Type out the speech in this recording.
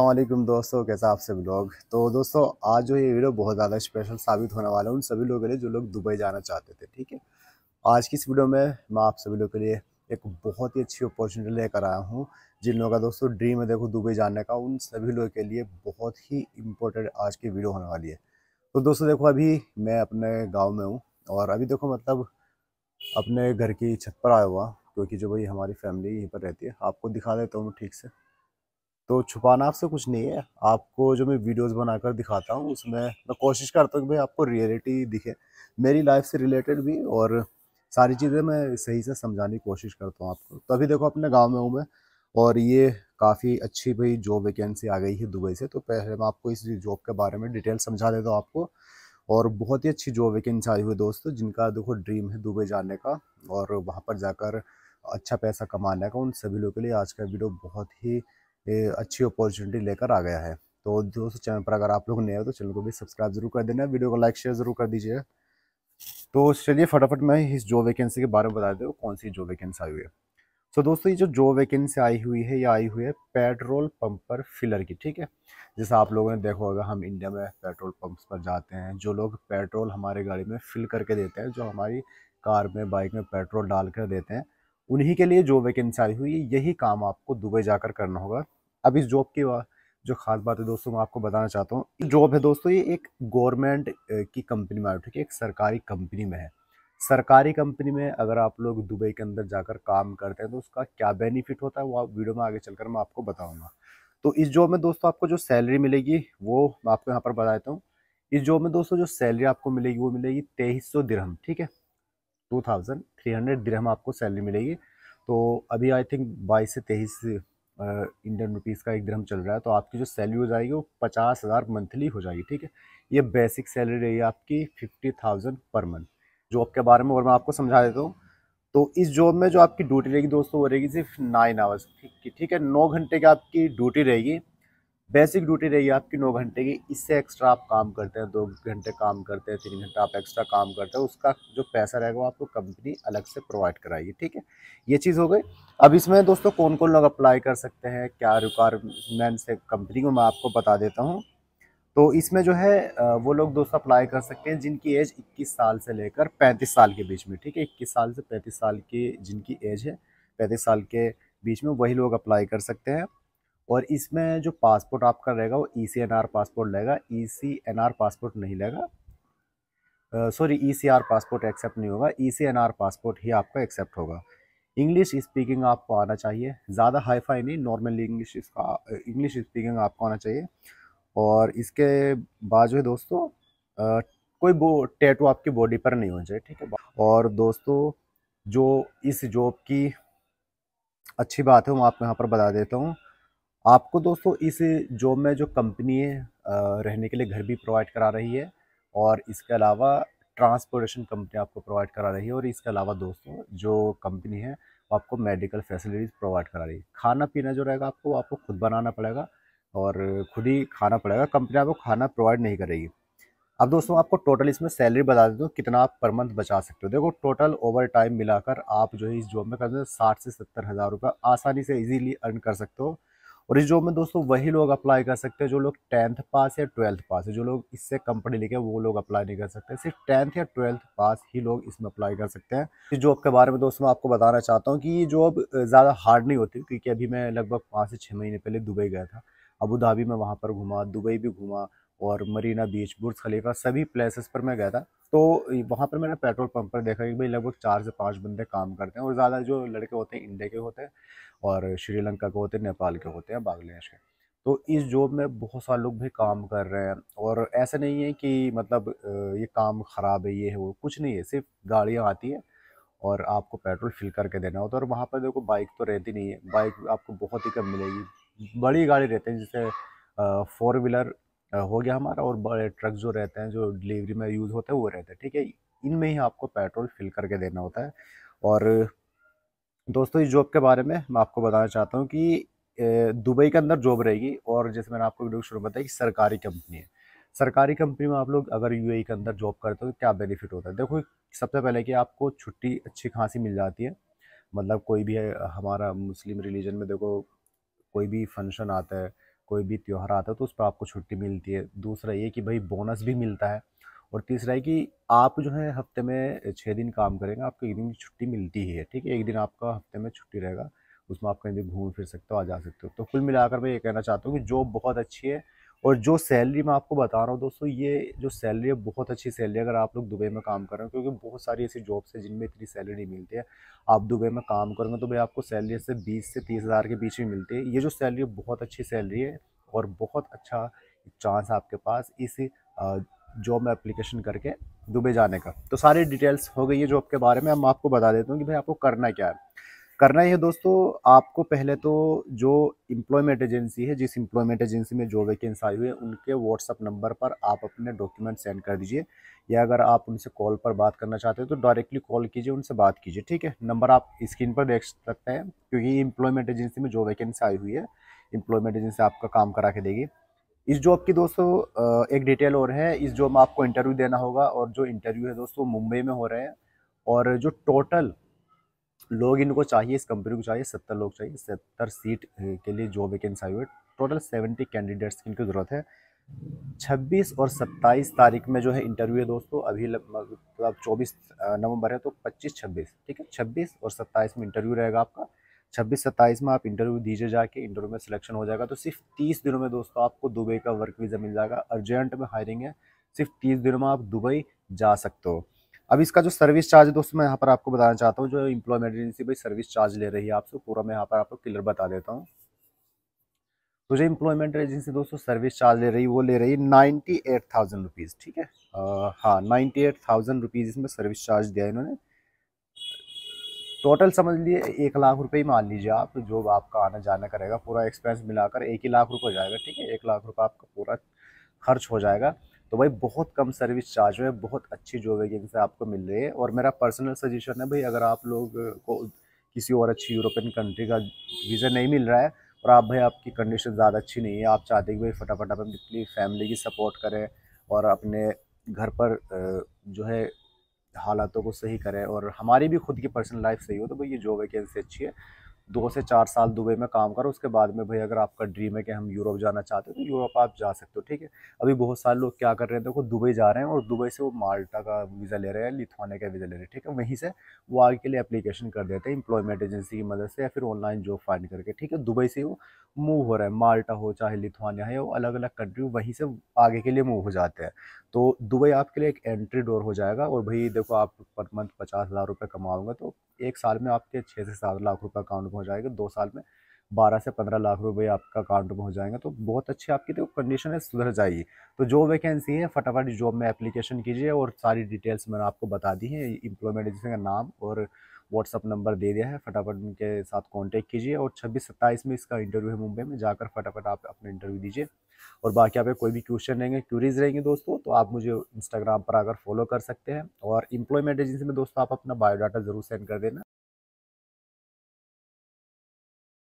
अल्लाम दोस्तों कैसा आप सभी लोग तो दोस्तों आज जो ये वीडियो बहुत ज़्यादा स्पेशल साबित होने वाला है उन सभी लोगों के लिए जो लोग दुबई जाना चाहते थे ठीक है आज की इस वीडियो में मैं आप सभी लोगों के लिए एक बहुत ही अच्छी अपॉर्चुनिटी लेकर आया हूँ जिन लोगों का दोस्तों ड्रीम है देखो दुबई जाने का उन सभी लोगों के लिए बहुत ही इम्पोर्टेंट आज की वीडियो होने वाली है तो दोस्तों देखो अभी मैं अपने गाँव में हूँ और अभी देखो मतलब अपने घर की छत पर आया हुआ क्योंकि जो भाई हमारी फैमिली यहीं पर रहती है आपको दिखा देता हूँ ठीक से तो छुपाना आपसे कुछ नहीं है आपको जो मैं वीडियोस बनाकर दिखाता हूँ उसमें मैं कोशिश करता हूँ कि भाई आपको रियलिटी दिखे मेरी लाइफ से रिलेटेड भी और सारी चीज़ें मैं सही से समझाने की कोशिश करता हूँ आपको तो अभी देखो अपने गाँव में हूँ मैं और ये काफ़ी अच्छी भाई जॉब वैकेंसी आ गई है दुबई से तो पहले मैं आपको इस जॉब के बारे में डिटेल समझा देता हूँ आपको और बहुत ही अच्छी जॉब वैकेंसी आई हुई दोस्तों जिनका देखो ड्रीम है दुबई जाने का और वहाँ पर जाकर अच्छा पैसा कमाने का उन सभी लोगों के लिए आज का वीडियो बहुत ही अच्छी अपॉर्चुनिटी लेकर आ गया है तो दोस्तों चैनल पर अगर आप लोग नए हो तो चैनल को भी सब्सक्राइब जरूर कर देना वीडियो को लाइक शेयर जरूर कर दीजिए तो चलिए फटाफट मैं इस जॉब वैकेंसी के बारे में बता हूँ कौन सी जॉब वैकेंसी आई हुई है सो so, दोस्तों ये जो जॉब वैकेंसी आई हुई है ये आई हुई है पेट्रोल पंप पर फिलर की ठीक है जैसे आप लोगों ने देखा होगा हम इंडिया में पेट्रोल पंप्स पर जाते हैं जो लोग पेट्रोल हमारे गाड़ी में फिल करके देते हैं जो हमारी कार में बाइक में पेट्रोल डाल कर देते हैं उन्हीं के लिए जो वैकेंसी आई हुई है यही काम आपको दुबई जाकर करना होगा अब इस जॉब की जो खास बात है दोस्तों मैं आपको बताना चाहता हूँ जॉब है दोस्तों ये एक गवर्नमेंट की कंपनी में ठीक है एक सरकारी कंपनी में है सरकारी कंपनी में अगर आप लोग दुबई के अंदर जाकर काम करते हैं तो उसका क्या बेनिफिट होता है वो आप वीडियो में आगे चलकर मैं आपको बताऊँगा तो इस जॉब में दोस्तों आपको जो सैलरी मिलेगी वो मैं आपको यहाँ पर बता देता हूँ इस जॉब में दोस्तों जो सैलरी आपको मिलेगी वो मिलेगी तेईस सौ दिरहम ठीक है टू थाउजेंड थ्री हंड्रेड दिरहम आपको सैलरी मिलेगी तो अभी आई थिंक बाईस से तेईस इंडियन रुपीज़ का एक धर्म चल रहा है तो आपकी जो सैलरी हो जाएगी वो पचास हज़ार मंथली हो जाएगी ठीक है ये बेसिक सैलरी रहेगी आपकी fifty thousand per month job के बारे में और मैं आपको समझा देता हूँ तो इस जॉब में जो आपकी ड्यूटी रहेगी दोस्तों वो रहेगी सिर्फ नाइन आवर्स ठीक है नौ घंटे की आपकी ड्यूटी रहेगी बेसिक ड्यूटी रही आपकी नौ घंटे की इससे एक्स्ट्रा आप काम करते हैं दो घंटे काम करते हैं तीन घंटे आप एक्स्ट्रा काम करते हैं उसका जो पैसा रहेगा वो आपको कंपनी अलग से प्रोवाइड कराएगी ठीक है ये चीज़ हो गई अब इसमें दोस्तों कौन कौन लोग अप्लाई कर सकते हैं क्या रिक्वायरमेंट्स है कंपनी को मैं आपको बता देता हूँ तो इसमें जो है वो लोग दोस्तों अप्लाई कर सकते हैं जिनकी एज इक्कीस साल से लेकर पैंतीस साल के बीच में ठीक है इक्कीस साल से पैंतीस साल की जिनकी एज है पैंतीस साल के बीच में वही लोग अप्लाई कर सकते हैं और इसमें जो पासपोर्ट आपका रहेगा वो E C N R passport रहेगा E C N R passport नहीं लेगा sorry E C R passport accept नहीं होगा E C N R passport ही आपका एक्सेप्ट होगा इंग्लिश स्पीकिंग आपको आना चाहिए ज़्यादा हाईफाई नहीं नॉर्मल इंग्लिश इसका इंग्लिश स्पीकिंग आपको आना चाहिए और इसके बाद जो है दोस्तों आ, कोई वो टैटू आपकी बॉडी पर नहीं होना चाहिए ठीक है और दोस्तों जो इस जॉब की अच्छी बात है वो आपको यहाँ पर बता देता हूँ आपको दोस्तों इस जॉब में जो कंपनी है रहने के लिए घर भी प्रोवाइड करा रही है और इसके अलावा ट्रांसपोर्टेशन कंपनी आपको प्रोवाइड करा रही है और इसके अलावा दोस्तों जो कंपनी है वो आपको मेडिकल फैसिलिटीज़ प्रोवाइड करा रही है खाना पीना जो रहेगा आपको वो आपको खुद बनाना पड़ेगा और खुद ही खाना पड़ेगा कंपनी आपको खाना प्रोवाइड नहीं करेगी अब दोस्तों आपको टोटल इसमें सैलरी बता देते हूँ कितना आप पर मंथ बचा सकते हो देखो टोटल ओवर टाइम मिलाकर आप जो है इस जॉब में कर सकते साठ से सत्तर हज़ार रुपये आसानी से इजीली अर्न कर सकते हो और इस जॉब में दोस्तों वही लोग अप्लाई कर सकते हैं जो लोग टेंथ पास या ट्वेल्थ पास है जो लोग इससे कंपनी पढ़े लिखे वो लोग अप्लाई नहीं कर सकते सिर्फ टेंथ या ट्वेल्थ पास ही लोग इसमें अप्लाई कर सकते हैं इस जॉब के बारे में दोस्तों मैं आपको बताना चाहता हूँ कि ये जॉब ज़्यादा हार्ड नहीं होती क्योंकि अभी मैं लगभग पाँच से छः महीने पहले दुबई गया था अबू धाबी में वहाँ पर घूमा दुबई भी घूमा और मरीना बीच बुर्ज खलीफा सभी प्लेसेस पर मैं गया था तो वहाँ पर मैंने पेट्रोल पंप पर देखा कि भाई लगभग चार से पाँच बंदे काम करते हैं और ज़्यादा जो लड़के होते हैं इंडिया के होते हैं और श्रीलंका के होते हैं नेपाल के होते हैं बांग्लादेश के तो इस जॉब में बहुत सारे लोग भी काम कर रहे हैं और ऐसा नहीं है कि मतलब ये काम ख़राब है ये है वो कुछ नहीं है सिर्फ गाड़ियाँ आती हैं और आपको पेट्रोल फिल करके देना होता है और वहाँ पर देखो बाइक तो रहती नहीं है बाइक आपको बहुत ही कम मिलेगी बड़ी गाड़ी रहती है जैसे फोर व्हीलर हो गया हमारा और बड़े ट्रक जो रहते हैं जो डिलीवरी में यूज़ होते हैं वो रहते हैं ठीक है इनमें ही आपको पेट्रोल फिल करके देना होता है और दोस्तों इस जॉब के बारे में मैं आपको बताना चाहता हूँ कि दुबई के अंदर जॉब रहेगी और जैसे मैंने आपको वीडियो शुरू बताया कि सरकारी कंपनी है सरकारी कंपनी में आप लोग अगर यू के अंदर जॉब करते हो तो क्या बेनिफिट होता है देखो सबसे पहले कि आपको छुट्टी अच्छी खासी मिल जाती है मतलब कोई भी है हमारा मुस्लिम रिलीजन में देखो कोई भी फंक्शन आता है कोई भी त्यौहार आता है तो उस पर आपको छुट्टी मिलती है दूसरा ये कि भाई बोनस भी मिलता है और तीसरा है कि आप जो है हफ्ते में छः दिन काम करेंगे आपको एक दिन की छुट्टी मिलती ही है ठीक है एक दिन आपका हफ्ते में छुट्टी रहेगा उसमें आप कहीं भी घूम फिर सकते हो आ जा सकते हो तो कुल मिलाकर मैं ये कहना चाहता हूँ कि जॉब बहुत अच्छी है और जो सैलरी मैं आपको बता रहा हूँ दोस्तों ये जो सैलरी है बहुत अच्छी सैलरी है अगर आप लोग दुबई में काम कर रहे हो क्योंकि बहुत सारी ऐसी जॉब्स हैं जिनमें इतनी सैलरी नहीं मिलती है आप दुबई में काम करोगे तो भाई आपको सैलरी से बीस से तीस हज़ार के बीच में मिलती है ये जो सैलरी है बहुत अच्छी सैलरी है और बहुत अच्छा चांस आपके पास इस जॉब में अप्लीकेशन करके दुबई जाने का तो सारी डिटेल्स हो गई है जॉब के बारे में हम आपको बता देते हैं कि भाई आपको करना क्या है करना ये दोस्तों आपको पहले तो जो इम्प्लॉयमेंट एजेंसी है जिस इम्प्लॉयमेंट एजेंसी में जो वैकेंसी आई हुई है उनके व्हाट्सअप नंबर पर आप अपने डॉक्यूमेंट सेंड कर दीजिए या अगर आप उनसे कॉल पर बात करना चाहते हैं तो डायरेक्टली कॉल कीजिए उनसे बात कीजिए ठीक है नंबर आप स्क्रीन पर देख सकते हैं क्योंकि इम्प्लॉयमेंट एजेंसी में जो वैकेंसी आई हुई है इम्प्लॉयमेंट एजेंसी आपका काम करा के देगी इस जॉब की दोस्तों एक डिटेल और है इस जॉब में आपको इंटरव्यू देना होगा और जो इंटरव्यू है दोस्तों मुंबई में हो रहे हैं और जो टोटल लोग इनको चाहिए इस कंपनी को चाहिए सत्तर लोग चाहिए सत्तर सीट के लिए जो वैकेंसी आई हुई है टोटल सेवेंटी कैंडिडेट्स की इनकी ज़रूरत है छब्बीस और सत्ताईस तारीख में जो है इंटरव्यू है दोस्तों अभी मतलब चौबीस नवंबर है तो पच्चीस छब्बीस ठीक है छब्बीस और सत्ताईस में इंटरव्यू रहेगा आपका छब्बीस सत्ताईस में आप इंटरव्यू दीजिए जाके इंटरव्यू में सिलेक्शन हो जाएगा तो सिर्फ तीस दिनों में दोस्तों आपको दुबई का वर्क वीज़ा मिल जाएगा अर्जेंट में हायरिंग है सिर्फ तीस दिनों में आप दुबई जा सकते हो अब इसका जो सर्विस चार्ज है दोस्तों मैं यहाँ पर आपको बताना चाहता हूँ जो इम्प्लॉयमेंट एजेंसी भाई सर्विस चार्ज ले रही है आपसे पूरा मैं यहाँ पर आपको क्लियर बता देता हूँ तो जो इम्प्लॉयमेंट एजेंसी दोस्तों सर्विस चार्ज ले रही है वो ले रही है नाइन्टी एट थाउजेंड रुपीज़ ठीक है हाँ नाइन्टी एट थाउजेंड रुपीज़ इसमें सर्विस चार्ज दिया इन्होंने टोटल समझ लिए एक लाख रुपये ही मान लीजिए आप जो आपका आना जाना करेगा पूरा एक्सपेंस मिलाकर एक ही लाख रुपये हो जाएगा ठीक है एक लाख रुपये आपका पूरा खर्च हो जाएगा तो भाई बहुत कम सर्विस चार्ज है बहुत अच्छी जो वेगिंग्स आपको मिल रही है और मेरा पर्सनल सजेशन है भाई अगर आप लोग को किसी और अच्छी यूरोपियन कंट्री का वीज़ा नहीं मिल रहा है और आप भाई आपकी कंडीशन ज़्यादा अच्छी नहीं है आप चाहते कि भाई फटाफट आप अपनी फैमिली की सपोर्ट करें और अपने घर पर जो है हालातों को सही करें और हमारी भी खुद की पर्सनल लाइफ सही हो तो भाई ये जॉब वैकेंसी अच्छी है दो से चार साल दुबई में काम करो उसके बाद में भाई अगर आपका ड्रीम है कि हम यूरोप जाना चाहते हो तो यूरोप आप जा सकते हो ठीक है अभी बहुत सारे लोग क्या कर रहे हैं देखो दुबई जा रहे हैं और दुबई से वो माल्टा का वीज़ा ले रहे हैं लिथुआनिया का वीज़ा ले रहे हैं ठीक है वहीं से वो आगे के लिए एप्लीकेशन कर देते हैं इंप्लॉयमेंट एजेंसी की मदद से या फिर ऑनलाइन जॉब फाइंड करके ठीक है दुबई से वो मूव हो रहा है माल्टा हो चाहे लिथुआनिया है वो अलग अलग कंट्री वहीं से आगे के लिए मूव हो जाते हैं तो दुबई आपके लिए एक एंट्री डोर हो जाएगा और भाई देखो आप पर मंथ पचास हज़ार रुपये कमाओगे तो एक साल में आपके छः से सात लाख रुपये अकाउंट में हो जाएगा दो साल में बारह से पंद्रह लाख रुपये आपका अकाउंट में हो जाएंगे तो बहुत अच्छी आपकी देखो कंडीशन है सुधर जाएगी तो जो वैकेंसी है फटाफट जॉब में एप्लीकेशन कीजिए और सारी डिटेल्स मैंने आपको बता दी है इम्प्लॉयमेंट एजेंसी का नाम और व्हाट्सअप नंबर दे दिया है फटाफट उनके साथ कांटेक्ट कीजिए और छब्बीस सत्ताईस में इसका इंटरव्यू है मुंबई में जाकर फटाफट आप अपना इंटरव्यू दीजिए और बाकी आप कोई भी क्वेश्चन रहेंगे क्यूरीज रहेंगे दोस्तों तो आप मुझे इंस्टाग्राम पर आकर फॉलो कर सकते हैं और इम्प्लॉयमेंट एजेंसी में दोस्तों आप अपना बायोडाटा ज़रूर सेंड कर देना